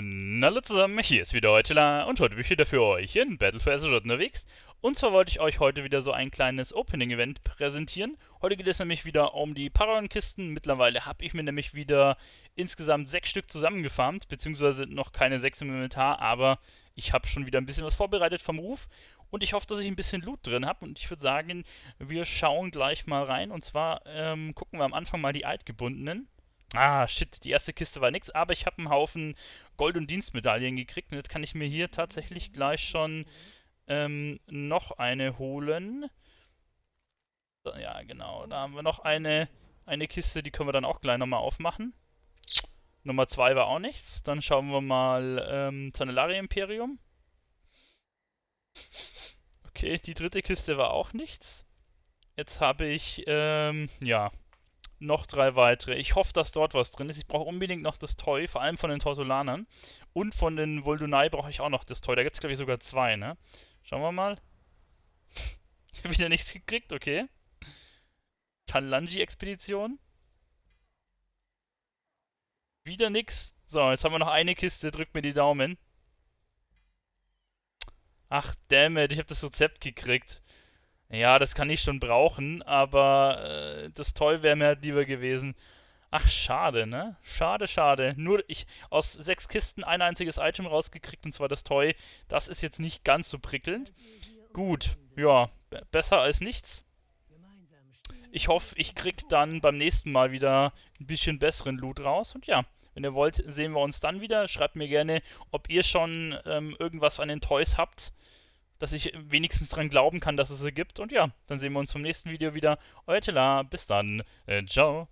Hallo zusammen, hier ist wieder Heutela und heute bin ich wieder für euch in Battle for Azeroth unterwegs. Und zwar wollte ich euch heute wieder so ein kleines Opening-Event präsentieren. Heute geht es nämlich wieder um die Paragon-Kisten. Mittlerweile habe ich mir nämlich wieder insgesamt sechs Stück zusammengefarmt, beziehungsweise noch keine sechs im Inventar, aber ich habe schon wieder ein bisschen was vorbereitet vom Ruf. Und ich hoffe, dass ich ein bisschen Loot drin habe. Und ich würde sagen, wir schauen gleich mal rein. Und zwar ähm, gucken wir am Anfang mal die Altgebundenen. Ah, shit, die erste Kiste war nix, aber ich habe einen Haufen Gold- und Dienstmedaillen gekriegt und jetzt kann ich mir hier tatsächlich gleich schon ähm, noch eine holen. So, ja, genau, da haben wir noch eine, eine Kiste, die können wir dann auch gleich nochmal aufmachen. Nummer 2 war auch nichts. Dann schauen wir mal ähm, Zanellari Imperium. Okay, die dritte Kiste war auch nichts. Jetzt habe ich, ähm, ja, noch drei weitere. Ich hoffe, dass dort was drin ist. Ich brauche unbedingt noch das Toy, vor allem von den Tortolanern. Und von den Voldunai brauche ich auch noch das Toy. Da gibt es, glaube ich, sogar zwei, ne? Schauen wir mal. ich habe wieder nichts gekriegt, okay. Tanlanji-Expedition. Wieder nix. So, jetzt haben wir noch eine Kiste. Drückt mir die Daumen. Ach, damn it, ich habe das Rezept gekriegt. Ja, das kann ich schon brauchen, aber äh, das Toy wäre mir halt lieber gewesen. Ach, schade, ne? Schade, schade. Nur ich aus sechs Kisten ein einziges Item rausgekriegt und zwar das Toy. Das ist jetzt nicht ganz so prickelnd. Gut, ja, besser als nichts. Ich hoffe, ich krieg dann beim nächsten Mal wieder ein bisschen besseren Loot raus. Und ja, wenn ihr wollt, sehen wir uns dann wieder. Schreibt mir gerne, ob ihr schon ähm, irgendwas an den Toys habt dass ich wenigstens dran glauben kann, dass es sie gibt. Und ja, dann sehen wir uns beim nächsten Video wieder. Euer Tela, bis dann. Äh, ciao.